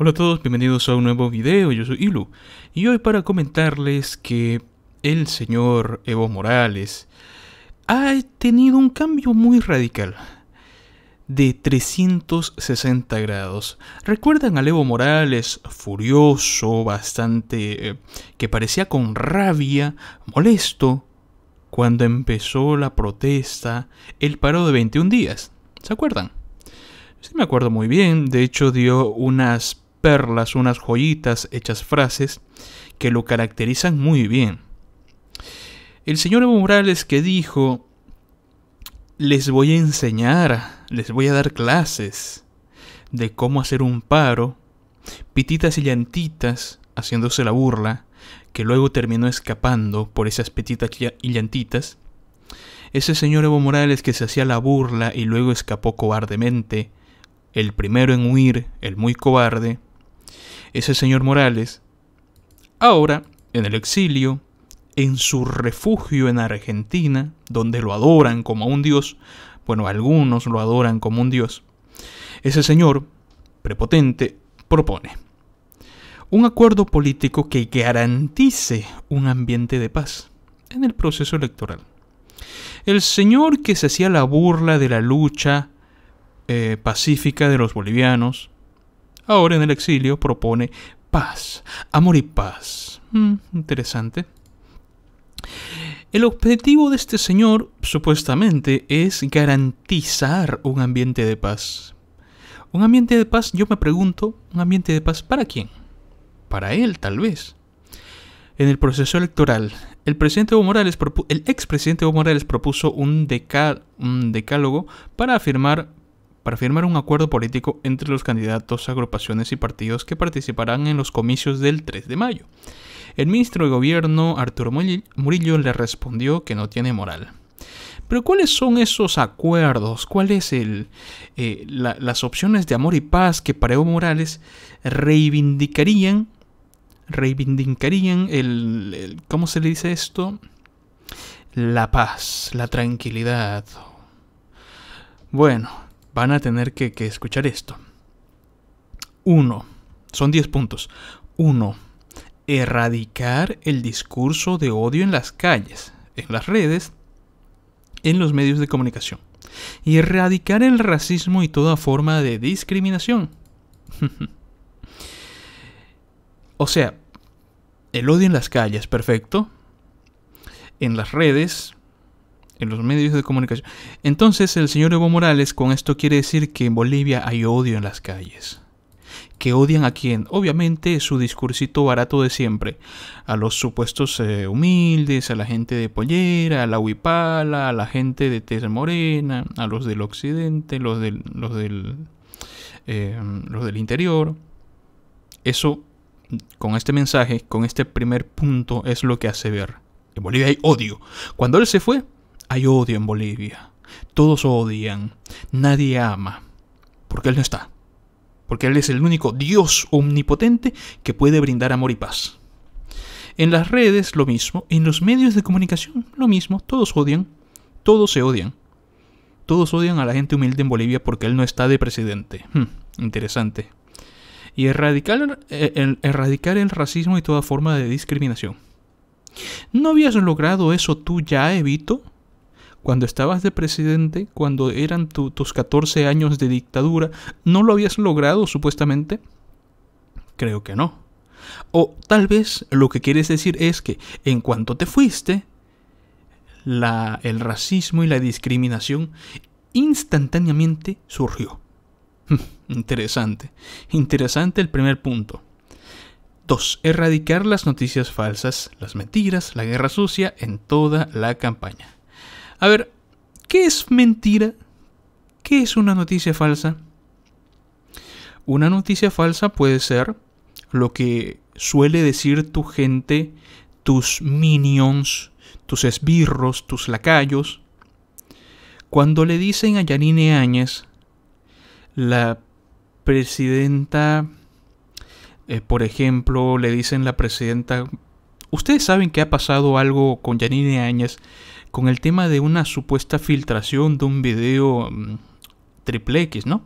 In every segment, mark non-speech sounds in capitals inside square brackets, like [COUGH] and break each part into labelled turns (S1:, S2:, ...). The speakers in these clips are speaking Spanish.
S1: Hola a todos, bienvenidos a un nuevo video, yo soy Ilu y hoy para comentarles que el señor Evo Morales ha tenido un cambio muy radical de 360 grados. ¿Recuerdan al Evo Morales furioso, bastante, eh, que parecía con rabia, molesto, cuando empezó la protesta, el paro de 21 días? ¿Se acuerdan? Sí me acuerdo muy bien, de hecho dio unas perlas, unas joyitas hechas frases que lo caracterizan muy bien. El señor Evo Morales que dijo, les voy a enseñar, les voy a dar clases de cómo hacer un paro, pititas y llantitas, haciéndose la burla, que luego terminó escapando por esas pititas y llantitas, ese señor Evo Morales que se hacía la burla y luego escapó cobardemente, el primero en huir, el muy cobarde, ese señor Morales, ahora en el exilio, en su refugio en Argentina, donde lo adoran como un dios, bueno, algunos lo adoran como un dios, ese señor, prepotente, propone un acuerdo político que garantice un ambiente de paz en el proceso electoral. El señor que se hacía la burla de la lucha eh, pacífica de los bolivianos, Ahora en el exilio propone paz, amor y paz. Hmm, interesante. El objetivo de este señor, supuestamente, es garantizar un ambiente de paz. Un ambiente de paz, yo me pregunto, ¿un ambiente de paz para quién? Para él, tal vez. En el proceso electoral, el, presidente Evo Morales el expresidente Evo Morales propuso un decálogo para afirmar para firmar un acuerdo político entre los candidatos, agrupaciones y partidos que participarán en los comicios del 3 de mayo. El ministro de Gobierno, Arturo Murillo, le respondió que no tiene moral. Pero ¿cuáles son esos acuerdos? ¿Cuáles son eh, las opciones de amor y paz que para Evo Morales reivindicarían? Reivindicarían el, ¿Cómo se le dice esto? La paz, la tranquilidad. Bueno, van a tener que, escuchar esto. Uno. Son 10 puntos. Uno. Erradicar el discurso de odio en las calles, en las redes, en los medios de comunicación. Y erradicar el racismo y toda forma de discriminación. [LAUGHS] o sea, el odio en las calles, perfecto. En las redes, en los medios de comunicación. Entonces el señor Evo Morales con esto quiere decir que en Bolivia hay odio en las calles. ¿Que odian a quién? Obviamente su discursito barato de siempre. A los supuestos eh, humildes, a la gente de Pollera, a la Huipala, a la gente de Tez Morena, a los del occidente, los del, los del, eh, los del interior. Eso, con este mensaje, con este primer punto, es lo que hace ver. En Bolivia hay odio. Cuando él se fue, hay odio en Bolivia. Todos odian. Nadie ama. Porque Él no está. Porque Él es el único Dios omnipotente que puede brindar amor y paz. En las redes lo mismo. En los medios de comunicación lo mismo. Todos odian. Todos se odian. Todos odian a la gente humilde en Bolivia porque Él no está de presidente. Hmm, interesante. Y erradicar eh, erradicar el racismo y toda forma de discriminación. ¿No habías logrado eso tú ya, Evito? Cuando estabas de presidente, cuando eran tus 14 años de dictadura, ¿no lo habías logrado supuestamente? Creo que no. O tal vez lo que quieres decir es que en cuanto te fuiste, el racismo y la discriminación instantáneamente surgió. [LAUGHS] interesante, interesante el primer punto. Dos, Erradicar las noticias falsas, las mentiras, la guerra sucia en toda la campaña. A ver, ¿qué es mentira? ¿Qué es una noticia falsa? Una noticia falsa puede ser lo que suele decir tu gente, tus minions, tus esbirros, tus lacayos. Cuando le dicen a Yanine Áñez, la presidenta, eh, por ejemplo, le dicen la presidenta, ustedes saben que ha pasado algo con Yanine Áñez, con el tema de una supuesta filtración de un video mm, triple X, ¿no?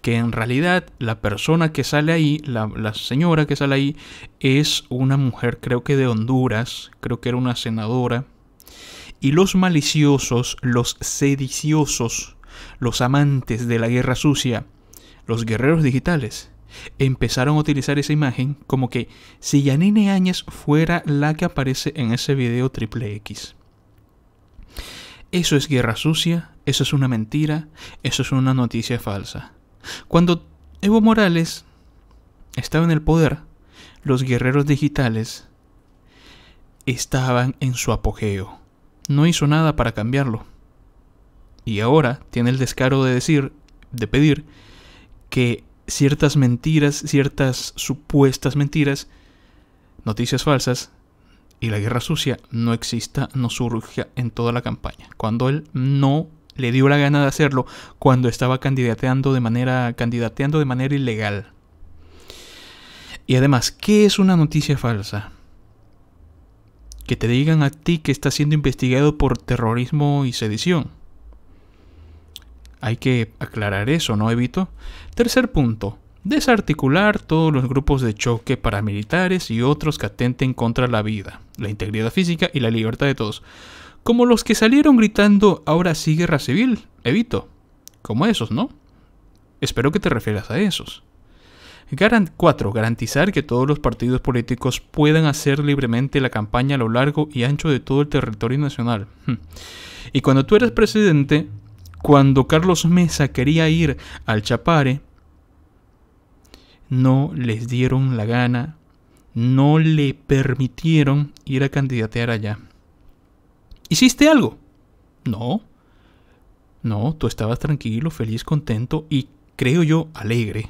S1: Que en realidad la persona que sale ahí, la, señora que sale ahí, es una mujer, creo que de Honduras, creo que era una senadora. Y los maliciosos, los sediciosos, los amantes de la guerra sucia, los guerreros digitales, empezaron a utilizar esa imagen como que si Yanine Áñez fuera la que aparece en ese video triple X. Eso es guerra sucia, eso es una mentira, eso es una noticia falsa. Cuando Evo Morales estaba en el poder, los guerreros digitales estaban en su apogeo. No hizo nada para cambiarlo. Y ahora tiene el descaro de decir, de pedir, que ciertas mentiras, ciertas supuestas mentiras, noticias falsas, y la guerra sucia no exista, no surge en toda la campaña. Cuando él no le dio la gana de hacerlo, cuando estaba candidateando de manera, candidateando de manera ilegal. Y además, ¿qué es una noticia falsa? Que te digan a ti que estás siendo investigado por terrorismo y sedición. Hay que aclarar eso, ¿no, Evito? Tercer punto desarticular todos los grupos de choque paramilitares y otros que atenten contra la vida, la integridad física y la libertad de todos, como los que salieron gritando ahora sí guerra civil, evito, como esos, ¿no? Espero que te refieras a esos. 4. Garantizar que todos los partidos políticos puedan hacer libremente la campaña a lo largo y ancho de todo el territorio nacional. Hm. Y cuando tú eras presidente, cuando Carlos Mesa quería ir al Chapare, no les dieron la gana, no le permitieron ir a candidatear allá. ¿Hiciste algo? No. No, tú estabas tranquilo, feliz, contento y, creo yo, alegre.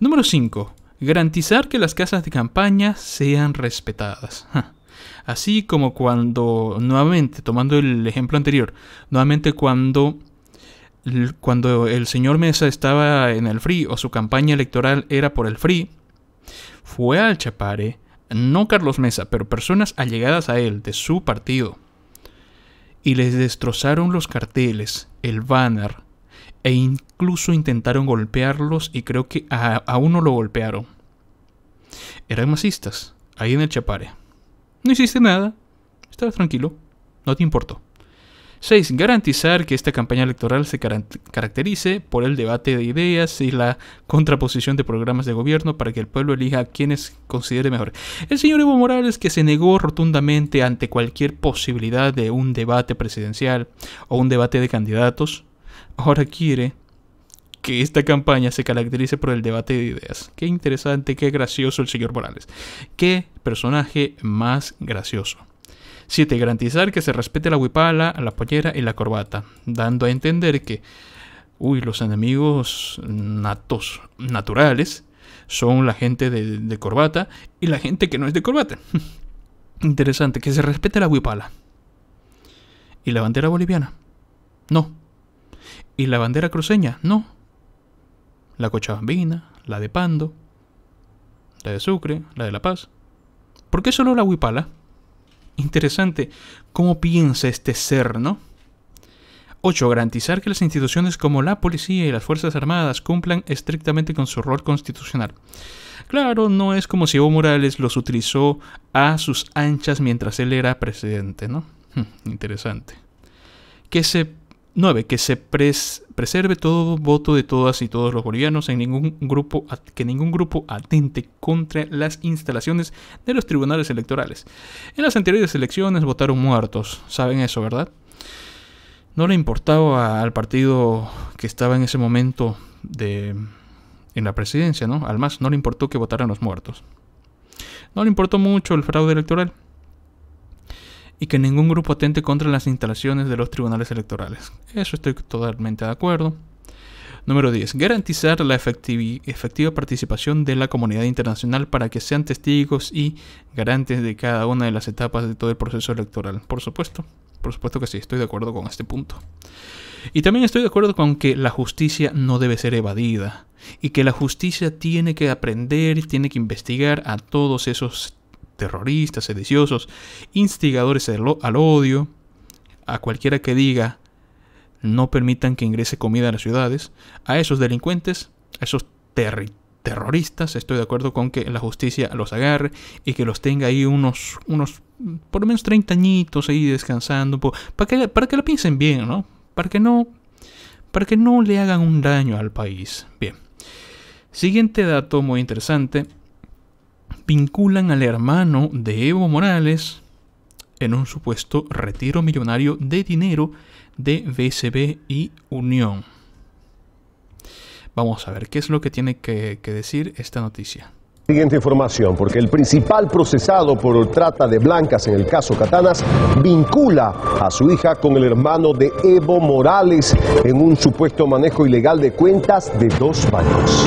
S1: Número 5. Garantizar que las casas de campaña sean respetadas. Así como cuando, nuevamente, tomando el ejemplo anterior, nuevamente cuando cuando el señor Mesa estaba en el Free o su campaña electoral era por el Free. fue al Chapare, no Carlos Mesa, pero personas allegadas a él de su partido, y les destrozaron los carteles, el banner, e incluso intentaron golpearlos y creo que a, uno lo golpearon. Eran masistas, ahí en el Chapare. No hiciste nada, Estaba tranquilo, no te importó. 6. Garantizar que esta campaña electoral se caracterice por el debate de ideas y la contraposición de programas de gobierno para que el pueblo elija a quienes considere mejor. El señor Evo Morales que se negó rotundamente ante cualquier posibilidad de un debate presidencial o un debate de candidatos, ahora quiere que esta campaña se caracterice por el debate de ideas. Qué interesante, qué gracioso el señor Morales. Qué personaje más gracioso. 7. Garantizar que se respete la huipala, la pollera y la corbata, dando a entender que uy, los enemigos natos, naturales, son la gente de, de, corbata y la gente que no es de corbata. [LAUGHS] Interesante, que se respete la huipala. ¿Y la bandera boliviana? No. ¿Y la bandera cruceña? No. La cochabambina, la de Pando, la de Sucre, la de La Paz. ¿Por qué solo la huipala? Interesante cómo piensa este ser, ¿no? 8. Garantizar que las instituciones como la policía y las Fuerzas Armadas cumplan estrictamente con su rol constitucional. Claro, no es como si Evo Morales los utilizó a sus anchas mientras él era presidente, ¿no? Hm, interesante. Que se 9. Que se preserve todo voto de todas y todos los bolivianos en ningún grupo que ningún grupo atente contra las instalaciones de los tribunales electorales. En las anteriores elecciones votaron muertos, saben eso, ¿verdad? No le importaba al partido que estaba en ese momento en la presidencia, ¿no? Al más no le importó que votaran los muertos. No le importó mucho el fraude electoral y que ningún grupo atente contra las instalaciones de los tribunales electorales. Eso estoy totalmente de acuerdo. Número 10. Garantizar la efectiva participación de la comunidad internacional para que sean testigos y garantes de cada una de las etapas de todo el proceso electoral. Por supuesto, por supuesto que sí, estoy de acuerdo con este punto. Y también estoy de acuerdo con que la justicia no debe ser evadida y que la justicia tiene que aprender, tiene que investigar a todos esos terroristas, sediciosos, instigadores al, odio, a cualquiera que diga no permitan que ingrese comida a las ciudades, a esos delincuentes, a esos terroristas, estoy de acuerdo con que la justicia los agarre y que los tenga ahí unos, unos por lo menos 30 añitos ahí descansando, para que, para que piensen bien, ¿no? Para que no, para que no le hagan un daño al país. Bien. Siguiente dato muy interesante vinculan al hermano de Evo Morales en un supuesto retiro millonario de dinero de BCB y Unión. Vamos a ver qué es lo que tiene que, decir esta noticia.
S2: Siguiente información, porque el principal procesado por trata de blancas en el caso Catanas vincula a su hija con el hermano de Evo Morales en un supuesto manejo ilegal de cuentas de dos bancos.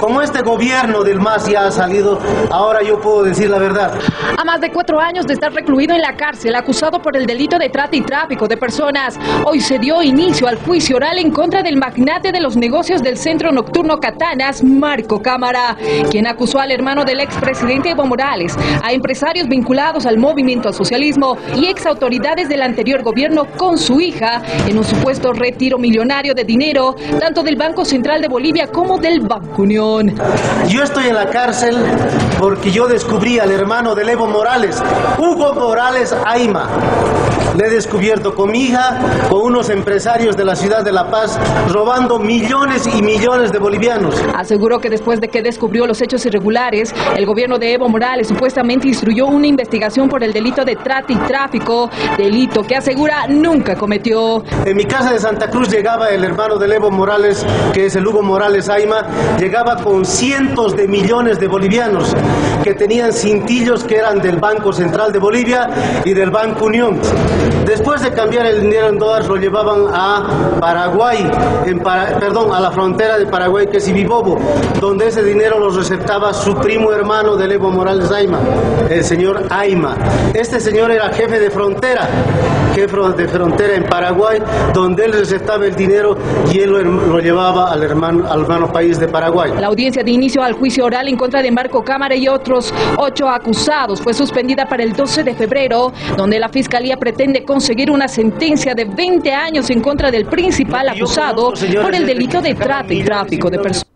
S2: Como este gobierno del MAS ya ha salido, ahora yo puedo decir la verdad.
S3: A más de cuatro años de estar recluido en la cárcel, acusado por el delito de trata y tráfico de personas, hoy se dio inicio al juicio oral en contra del magnate de los negocios del centro nocturno Catanas, Marco Cámara, quien acusó al hermano del expresidente Evo Morales, a empresarios vinculados al movimiento al socialismo y ex autoridades del anterior gobierno con su hija en un supuesto retiro millonario de dinero, tanto del Banco Central de Bolivia como del Banco
S2: Unión. Yo estoy en la cárcel porque yo descubrí al hermano de Evo Morales, Hugo Morales Aima. Le he descubierto con mi hija, con unos empresarios de la ciudad de La Paz, robando millones y millones de bolivianos.
S3: Aseguró que después de que descubrió los hechos irregulares, el gobierno de Evo Morales supuestamente instruyó una investigación por el delito de trata y tráfico, delito que asegura nunca
S2: cometió. En mi casa de Santa Cruz llegaba el hermano del Evo Morales, que es el Hugo Morales Aima, llegaba con cientos de millones de bolivianos que tenían cintillos que eran del Banco Central de Bolivia y del Banco Unión. Después de cambiar el dinero en dólares, lo llevaban a Paraguay, perdón, a la frontera de Paraguay, que es Ibibobo, donde ese dinero lo receptaba su primo hermano del Evo Morales Aima, el señor Aima. Este señor era jefe de frontera jefe de frontera en Paraguay, donde él recetaba el dinero y él lo, llevaba al hermano, al hermano país de Paraguay. La
S3: audiencia de inicio al juicio oral en contra de Marco Cámara y otros ocho acusados fue suspendida para el 12 de febrero, donde la Fiscalía pretende conseguir una sentencia de 20 años en contra del principal acusado por el delito de trata y tráfico
S1: de personas.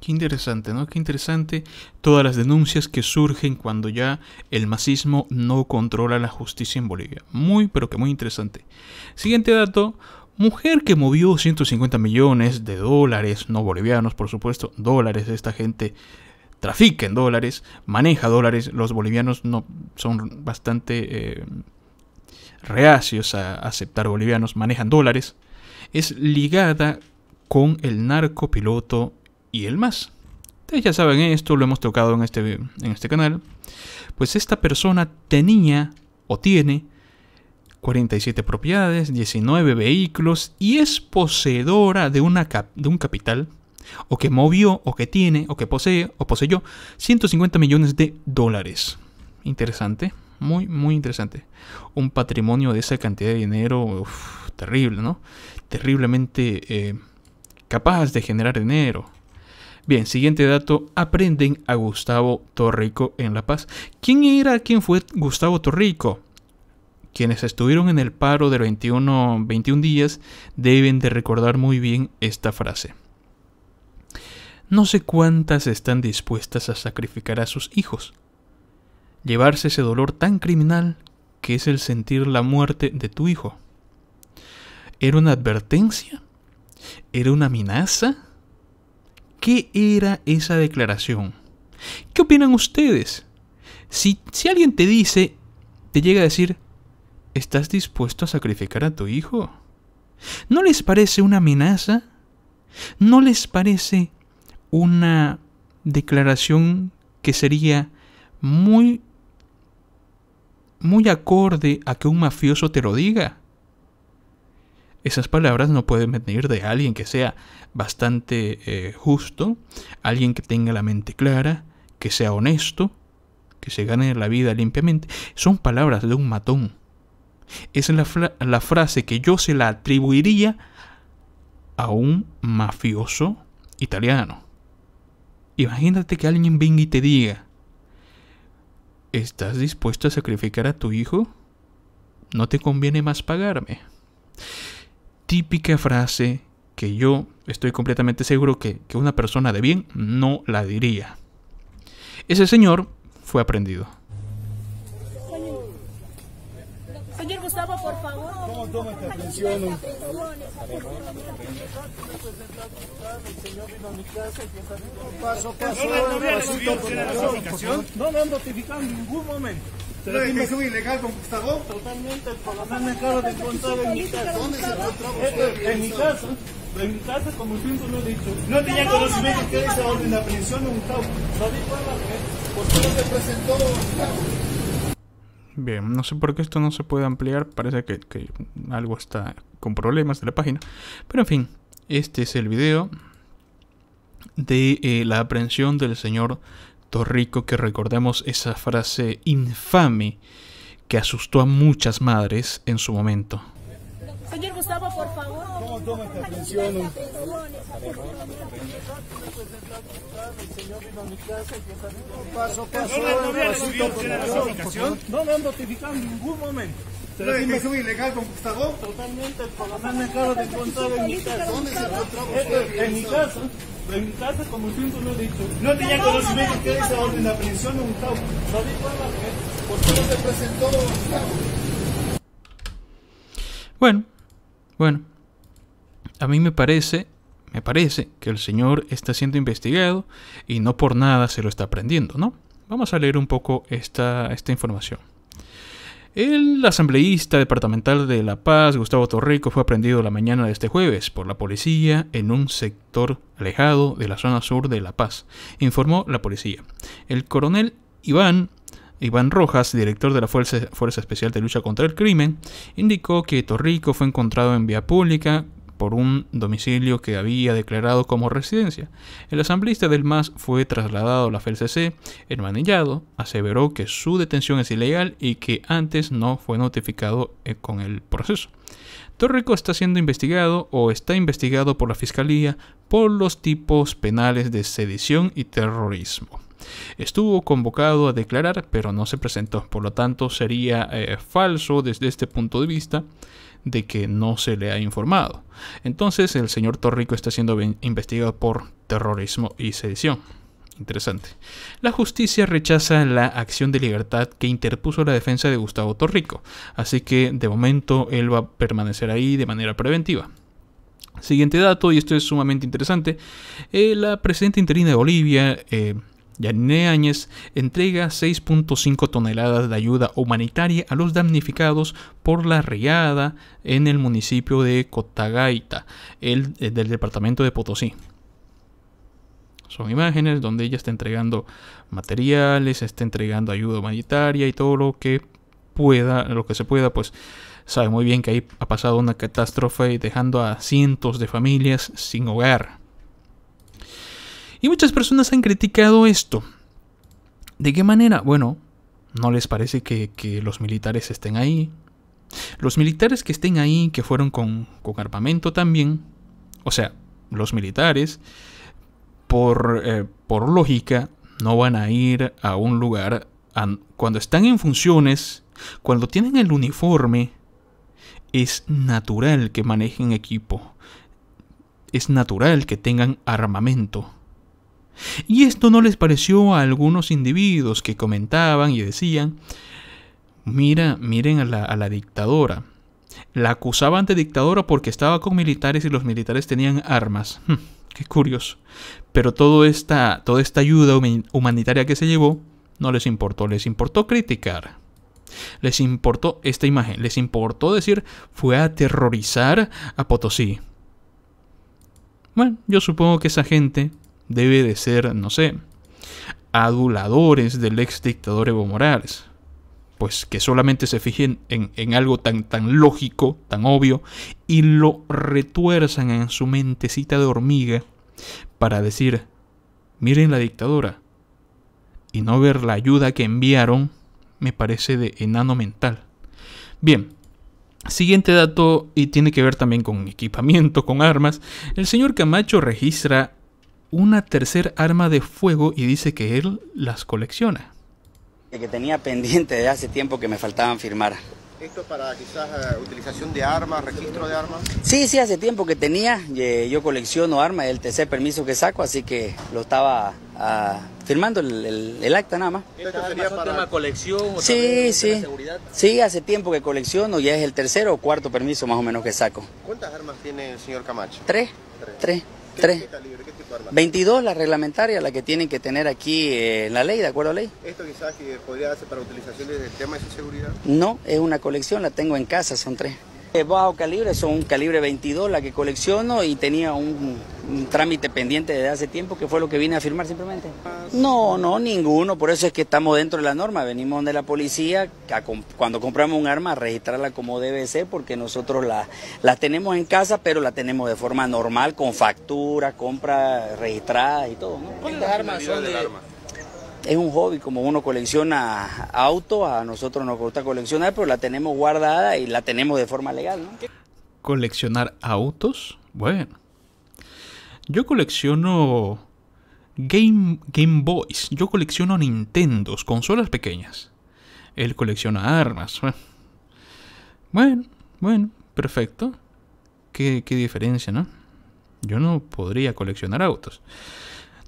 S1: Qué interesante, ¿no? Qué interesante todas las denuncias que surgen cuando ya el macismo no controla la justicia en Bolivia. Muy, pero que muy interesante. Siguiente dato. Mujer que movió 150 millones de dólares, no bolivianos, por supuesto, dólares, esta gente trafica en dólares, maneja dólares, los bolivianos no son bastante eh, reacios a aceptar bolivianos, manejan dólares, es ligada con el narcopiloto y el más. Ustedes ya saben ¿eh? esto, lo hemos tocado en este, en este canal. Pues esta persona tenía o tiene 47 propiedades, 19 vehículos y es poseedora de, una de un capital o que movió o que tiene o que posee o poseyó 150 millones de dólares. Interesante, muy muy interesante. Un patrimonio de esa cantidad de dinero terrible, ¿no? Terriblemente eh, capaz de generar dinero. Bien, siguiente dato, aprenden a Gustavo Torrico en La Paz. ¿Quién era, quién fue Gustavo Torrico? Quienes estuvieron en el paro de 21, 21 días deben de recordar muy bien esta frase. No sé cuántas están dispuestas a sacrificar a sus hijos, llevarse ese dolor tan criminal que es el sentir la muerte de tu hijo. ¿Era una advertencia? ¿Era una amenaza? ¿Qué era esa declaración? ¿Qué opinan ustedes? Si, si alguien te dice, te llega a decir, ¿estás dispuesto a sacrificar a tu hijo? ¿No les parece una amenaza? ¿No les parece una declaración que sería muy muy acorde a que un mafioso te lo diga? Esas palabras no pueden venir de alguien que sea bastante eh, justo, alguien que tenga la mente clara, que sea honesto, que se gane la vida limpiamente. Son palabras de un matón. es la frase que yo se la atribuiría a un mafioso italiano. Imagínate que alguien venga y te diga, ¿estás dispuesto a sacrificar a tu hijo? No te conviene más pagarme típica frase que yo estoy completamente seguro que, una persona de bien no la diría. Ese señor fue aprendido.
S3: Señor Gustavo, por favor. No, toma
S2: No, pero aquí ilegal con Gustavo. Totalmente, por lo menos me acabo de encontrar en mi casa. ¿Dónde se encontraba eh, eh, En mi casa. En mi casa, como siempre lo he dicho. No tenía conocimiento que esa orden de aprehensión de Gustavo. ¿Sabía ¿Por qué no se presentó Gustavo?
S1: Bien, no sé por qué esto no se puede ampliar, parece que, que algo está con problemas de la página. Pero en fin, este es el video de eh, la aprehensión del señor Rico que recordemos esa frase infame que asustó a muchas madres en su momento.
S3: Señor Gustavo, por favor. No, me atención.
S2: Paso, paso. no, han notificado en ningún momento. ¿Pero es que es ilegal con Gustavo? Totalmente, por lo menos acabo de encontrar en mi casa. ¿Dónde se encontró En mi casa. En mi casa, como siempre lo he dicho. No tenía conocimiento de esa orden de aprehensión, Gustavo. No dijo nada, ¿Por qué no se presentó, Gustavo?
S1: Bueno, bueno. A mí me parece, me parece que el señor está siendo investigado y no por nada se lo está aprendiendo, ¿no? Vamos a leer un poco esta, esta información. El asambleísta departamental de La Paz, Gustavo Torrico, fue aprendido la mañana de este jueves por la policía en un sector alejado de la zona sur de La Paz, informó la policía. El coronel Iván Iván Rojas, director de la Fuerza, Especial de Lucha contra el Crimen, indicó que Torrico fue encontrado en vía pública por un domicilio que había declarado como residencia. El asambleísta del MAS fue trasladado a la FELCC, hermanillado, aseveró que su detención es ilegal y que antes no fue notificado eh, con el proceso. Torrico está siendo investigado o está investigado por la Fiscalía por los tipos penales de sedición y terrorismo. Estuvo convocado a declarar, pero no se presentó, por lo tanto sería eh, falso desde este punto de vista de que no se le ha informado. Entonces el señor Torrico está siendo investigado por terrorismo y sedición. Interesante. La justicia rechaza la acción de libertad que interpuso la defensa de Gustavo Torrico, así que de momento él va a permanecer ahí de manera preventiva. Siguiente dato, y esto es sumamente interesante, eh, la presidenta interina de Bolivia, eh, Yanine Áñez entrega 6.5 toneladas de ayuda humanitaria a los damnificados por la riada en el municipio de Cotagaita, eh, del departamento de Potosí. Son imágenes donde ella está entregando materiales, está entregando ayuda humanitaria y todo lo que pueda, lo que se pueda, pues sabe muy bien que ahí ha pasado una catástrofe dejando a cientos de familias sin hogar. Y muchas personas han criticado esto. ¿De qué manera? Bueno, no les parece que, los militares estén ahí. Los militares que estén ahí, que fueron con, armamento también, o sea, los militares, eh, por, lógica, no van a ir a un lugar cuando están en funciones, cuando tienen el uniforme, es natural que manejen equipo. Es natural que tengan armamento. Y esto no les pareció a algunos individuos que comentaban y decían, mira, miren a la, la dictadora. La acusaban de dictadora porque estaba con militares y los militares tenían armas. [LAUGHS] Hmm, qué curioso. Pero toda esta, toda esta ayuda humanitaria que se llevó no les importó, les importó criticar. Les importó esta imagen, les importó decir, fue a aterrorizar a Potosí. Bueno, yo supongo que esa gente debe de ser, no sé, aduladores del ex dictador Evo Morales. Pues que solamente se fijen en, algo tan, tan lógico, tan obvio, y lo retuerzan en su mentecita de hormiga para decir, miren la dictadura y no ver la ayuda que enviaron, me parece de enano mental. Bien, Siguiente dato, y tiene que ver también con equipamiento, con armas, el señor Camacho registra una tercer arma de fuego y dice que él las colecciona. Que tenía
S4: pendiente de hace tiempo que me faltaban firmar.
S2: ¿Esto para quizás eh, utilización de armas, registro de armas?
S4: Sí, sí, hace tiempo que tenía. Eh, yo colecciono armas, el tercer permiso que saco, así que lo estaba ah, firmando el, acta nada más.
S1: ¿Esto sería para... colección sí, sí. Sí,
S4: hace tiempo que colecciono, ya es el tercer o cuarto permiso más o menos que saco.
S2: ¿Cuántas armas tiene el señor Camacho? Tres. Tres. Tres. 22,
S4: la reglamentaria, la que tienen que tener aquí eh, la ley, de acuerdo a ley.
S2: ¿Esto quizás que podría darse
S4: para utilizaciones del tema de seguridad? No, es una colección, la tengo en casa, son tres. Es eh, bajo calibre, son un calibre 22 la que colecciono y tenía un un trámite pendiente desde hace tiempo, que fue lo que vine a firmar simplemente. No, no, ninguno, por eso es que estamos dentro de la norma, venimos de la policía, cuando compramos un arma, a registrarla como debe ser, porque nosotros la, la tenemos en casa, pero la tenemos de forma normal, con factura, compra registrada y todo. armas es un hobby, como uno colecciona autos, a nosotros nos gusta coleccionar, pero la tenemos guardada y la tenemos de forma legal.
S1: ¿Coleccionar autos? Bueno. Yo colecciono Game, Game Boys, yo colecciono Nintendos, consolas pequeñas. Él colecciona armas. Bueno, bueno, perfecto. Qué, qué diferencia, ¿no? Yo no podría coleccionar autos.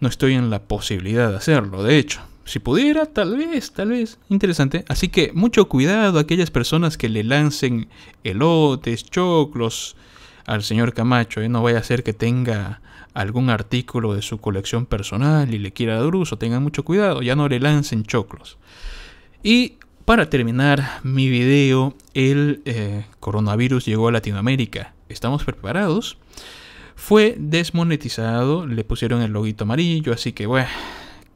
S1: No estoy en la posibilidad de hacerlo, de hecho. Si pudiera, tal vez, tal vez. Interesante. Así que mucho cuidado a aquellas personas que le lancen elotes, choclos, al señor Camacho, ¿eh? no vaya a ser que tenga algún artículo de su colección personal y le quiera dar uso, tengan mucho cuidado, ya no le lancen choclos. Y para terminar mi video, el eh, coronavirus llegó a Latinoamérica. ¿Estamos preparados? Fue desmonetizado, le pusieron el loguito amarillo, así que bueno,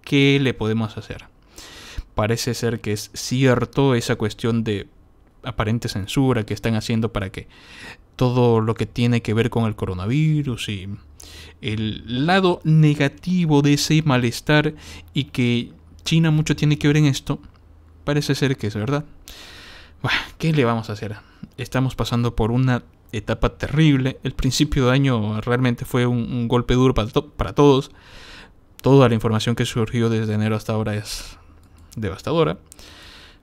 S1: ¿qué le podemos hacer? Parece ser que es cierto esa cuestión de aparente censura que están haciendo para que todo lo que tiene que ver con el coronavirus y el lado negativo de ese malestar y que China mucho tiene que ver en esto, parece ser que es verdad. ¿Qué le vamos a hacer? Estamos pasando por una etapa terrible. El principio de año realmente fue un, golpe duro para todos. Toda la información que surgió desde enero hasta ahora es devastadora.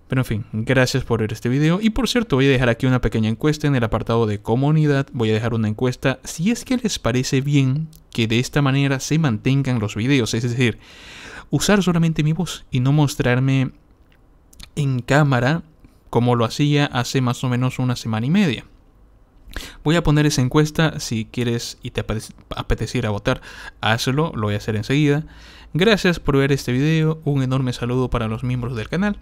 S1: Pero en fin, gracias por ver este video. Y por cierto, voy a dejar aquí una pequeña encuesta en el apartado de comunidad. Voy a dejar una encuesta si es que les parece bien que de esta manera se mantengan los videos. Es decir, usar solamente mi voz y no mostrarme en cámara como lo hacía hace más o menos una semana y media. Voy a poner esa encuesta, si quieres y te apeteciera votar, hazlo, lo voy a hacer enseguida. Gracias por ver este video, un enorme saludo para los miembros del canal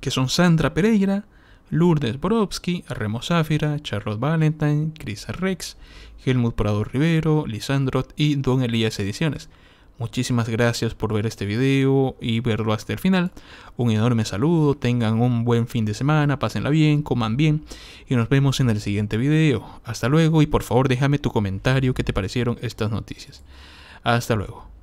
S1: que son Sandra Pereira, Lourdes Borowski, Remo Zafira, Charlotte Valentine, Chris Rex, Helmut Prado Rivero, Lisandro y Don Elías Ediciones. Muchísimas gracias por ver este video y verlo hasta el final. Un enorme saludo, tengan un buen fin de semana, pásenla bien, coman bien y nos vemos en el siguiente video. Hasta luego y por favor déjame tu comentario que te parecieron estas noticias. Hasta luego.